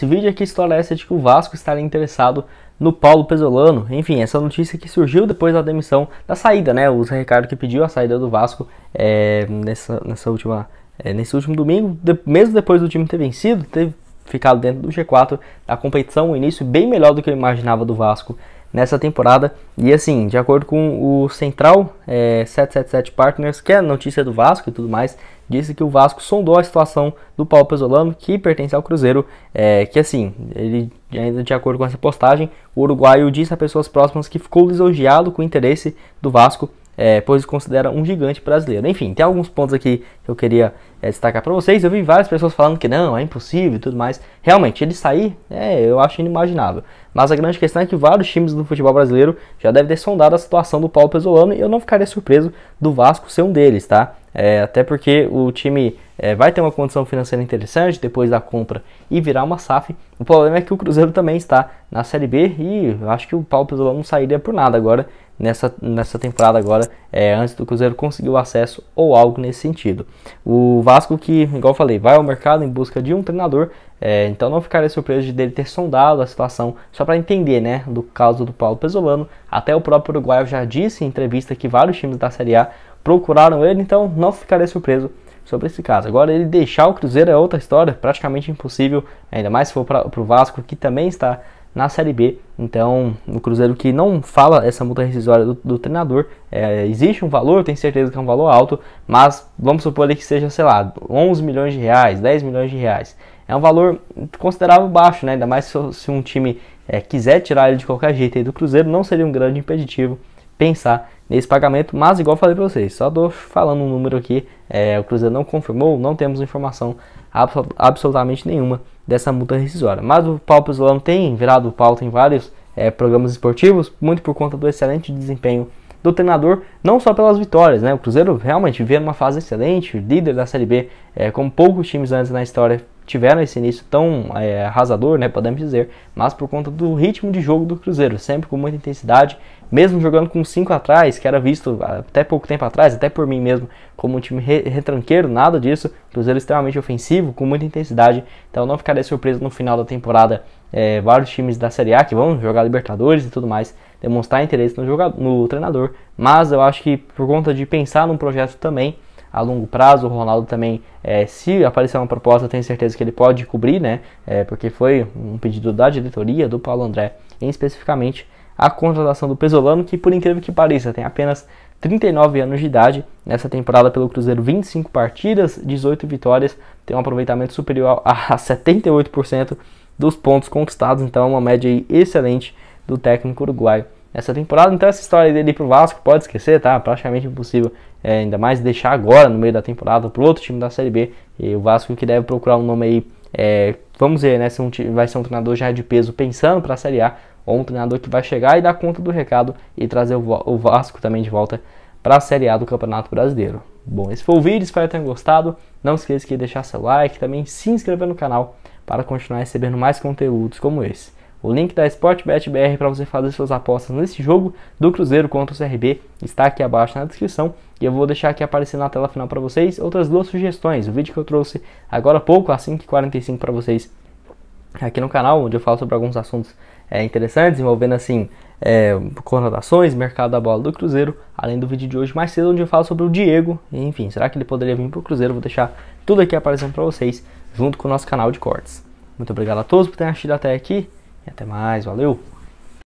Esse vídeo aqui é esclarece é de que o Vasco estaria interessado no Paulo Pesolano. Enfim, essa notícia que surgiu depois da demissão, da saída, né? O Zé Ricardo que pediu a saída do Vasco é, nessa, nessa última, é, nesse último domingo, de, mesmo depois do time ter vencido, ter ficado dentro do G4, da competição, o início bem melhor do que eu imaginava do Vasco nessa temporada. E assim, de acordo com o Central é, 777 Partners, que é notícia do Vasco e tudo mais, disse que o Vasco sondou a situação do Paulo Pesolano, que pertence ao Cruzeiro, é, que assim, ele ainda de acordo com essa postagem, o uruguaio disse a pessoas próximas que ficou lisonjeado com o interesse do Vasco é, pois considera um gigante brasileiro. Enfim, tem alguns pontos aqui que eu queria é, destacar para vocês. Eu vi várias pessoas falando que não, é impossível e tudo mais. Realmente, ele sair, é, eu acho inimaginável. Mas a grande questão é que vários times do futebol brasileiro já devem ter sondado a situação do Paulo Pesolano e eu não ficaria surpreso do Vasco ser um deles, tá? É, até porque o time é, vai ter uma condição financeira interessante depois da compra e virar uma SAF. O problema é que o Cruzeiro também está na Série B e eu acho que o Paulo Pesolano não sairia por nada agora nessa, nessa temporada agora, é, antes do Cruzeiro conseguir o acesso ou algo nesse sentido. O Vasco que, igual eu falei, vai ao mercado em busca de um treinador, é, então não ficaria surpreso de dele ter sondado a situação, só para entender, né, do caso do Paulo Pesolano, até o próprio Uruguai já disse em entrevista que vários times da Série A procuraram ele, então não ficaria surpreso sobre esse caso. Agora, ele deixar o Cruzeiro é outra história, praticamente impossível, ainda mais se for para o Vasco, que também está na Série B. Então, o Cruzeiro que não fala essa multa rescisória do, do treinador, é, existe um valor, tenho certeza que é um valor alto, mas vamos supor que seja, sei lá, 11 milhões de reais, 10 milhões de reais. É um valor considerável baixo, né? ainda mais se, se um time é, quiser tirar ele de qualquer jeito aí do Cruzeiro, não seria um grande impeditivo pensar nesse pagamento, mas igual falei para vocês, só estou falando um número aqui, é, o Cruzeiro não confirmou, não temos informação absol absolutamente nenhuma dessa multa rescisória. Mas o Paulo Pesolano tem virado pauta em vários é, programas esportivos, muito por conta do excelente desempenho do treinador, não só pelas vitórias, né? O Cruzeiro realmente vê numa fase excelente, líder da Série B, é, como poucos times antes na história tiveram esse início tão é, arrasador, né, podemos dizer, mas por conta do ritmo de jogo do Cruzeiro, sempre com muita intensidade, mesmo jogando com 5 atrás, que era visto ah, até pouco tempo atrás, até por mim mesmo, como um time re retranqueiro, nada disso, Cruzeiro extremamente ofensivo, com muita intensidade, então não ficaria surpreso no final da temporada é, vários times da Série A que vão jogar Libertadores e tudo mais, demonstrar interesse no, jogador, no treinador, mas eu acho que por conta de pensar num projeto também, a longo prazo. O Ronaldo também, é, se aparecer uma proposta, tenho certeza que ele pode cobrir, né? É, porque foi um pedido da diretoria, do Paulo André, em especificamente a contratação do Pesolano, que por incrível que pareça, tem apenas 39 anos de idade. Nessa temporada pelo Cruzeiro, 25 partidas, 18 vitórias, tem um aproveitamento superior a 78% dos pontos conquistados, então uma média excelente do técnico uruguaio essa temporada. Então essa história dele pro Vasco pode esquecer, tá? Praticamente impossível. É, ainda mais deixar agora no meio da temporada pro outro time da Série B. E o Vasco que deve procurar um nome aí. É, vamos ver, né? Se um, vai ser um treinador já de peso pensando para a Série A ou um treinador que vai chegar e dar conta do recado e trazer o, o Vasco também de volta para a Série A do Campeonato Brasileiro. Bom, esse foi o vídeo, espero que tenham gostado. Não esqueça de deixar seu like, também se inscrever no canal para continuar recebendo mais conteúdos como esse. O link da SportBetBR para você fazer suas apostas nesse jogo do Cruzeiro contra o CRB está aqui abaixo na descrição e eu vou deixar aqui aparecer na tela final para vocês outras duas sugestões. O vídeo que eu trouxe agora há pouco, às 5h45 para vocês aqui no canal, onde eu falo sobre alguns assuntos é, interessantes, envolvendo assim é, conotações, mercado da bola do Cruzeiro, além do vídeo de hoje mais cedo, onde eu falo sobre o Diego, enfim, será que ele poderia vir para o Cruzeiro? Vou deixar tudo aqui aparecendo para vocês, junto com o nosso canal de cortes. Muito obrigado a todos por terem assistido até aqui. E até mais, valeu!